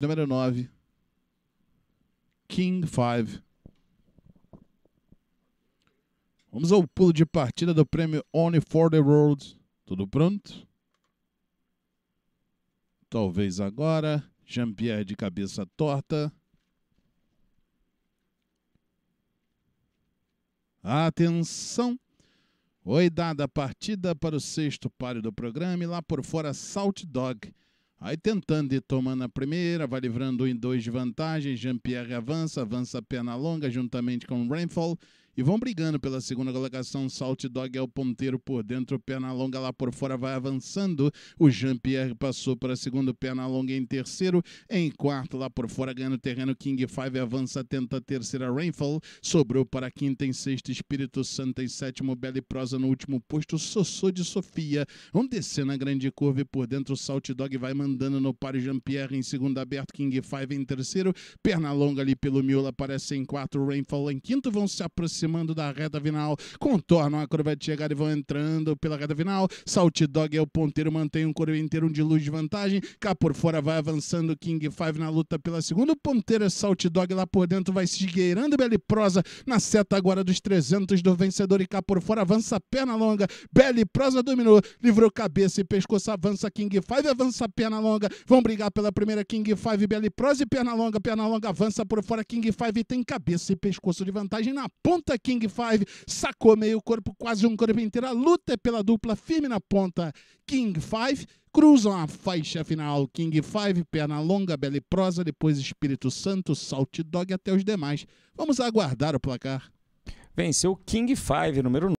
Número 9. King 5. Vamos ao pulo de partida do prêmio Only for the World. Tudo pronto? Talvez agora. Jean-Pierre de cabeça torta. Atenção! Oi, dada a partida para o sexto páreo do programa e lá por fora Salt Dog Aí tentando e tomando a primeira, vai livrando em dois de vantagem. Jean-Pierre avança, avança a perna longa juntamente com o Rainfall e vão brigando pela segunda colocação. Salt Dog é o ponteiro por dentro, perna longa lá por fora vai avançando. O Jean-Pierre passou para segundo, perna longa em terceiro. Em quarto, lá por fora, ganhando terreno. King Five avança, tenta a terceira Rainfall. Sobrou para quinta em sexto, Espírito Santo em sétimo. Bela e Prosa no último posto. Sossô de Sofia. Vão descer na grande curva e por dentro, Salt Dog vai mandando no par. Jean-Pierre em segundo, aberto. King Five em terceiro. Perna longa ali pelo miolo aparece em quatro. Rainfall em quinto, vão se aproximando aproximando da reta final, contornam a curva de chegada e vão entrando pela reta final. Salt Dog é o ponteiro, mantém um coro inteiro um de luz de vantagem. Cá por fora vai avançando King Five na luta pela segunda. O ponteiro é Salt Dog lá por dentro, vai se esgueirando beliprosa Prosa na seta agora dos 300 do vencedor. E cá por fora avança perna longa. beliprosa Prosa dominou, livrou cabeça e pescoço. Avança King Five, avança perna longa. Vão brigar pela primeira King Five, beliprosa Prosa e perna longa. Perna longa avança por fora. King Five tem cabeça e pescoço de vantagem na ponta King Five sacou meio corpo, quase um corpo inteiro. A luta é pela dupla firme na ponta King Five. Cruzam a faixa final King Five, perna longa, bela e prosa, depois Espírito Santo, Salt Dog até os demais. Vamos aguardar o placar. Venceu King Five, número